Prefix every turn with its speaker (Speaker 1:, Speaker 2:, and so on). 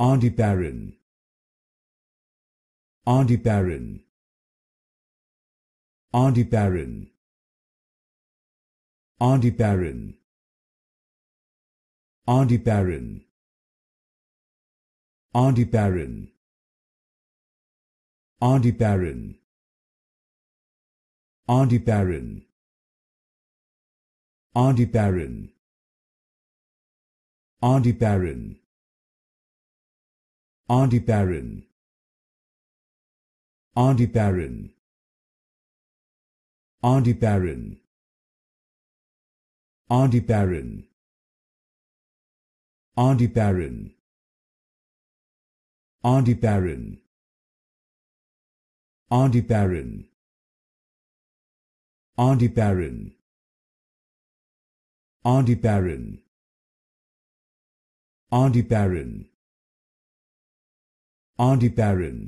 Speaker 1: Andy Barron Andy Barron Andy Barron Andy Barron Andy Barron Andy Barron Andy Barron Andy Barron Andy Barron Andy Barron Ardibaran Ardibaran Ardibaran Ardibaran Ardibaran Ardibaran Ardibaran Ardibaran Ardibaran Ardibaran ardebaran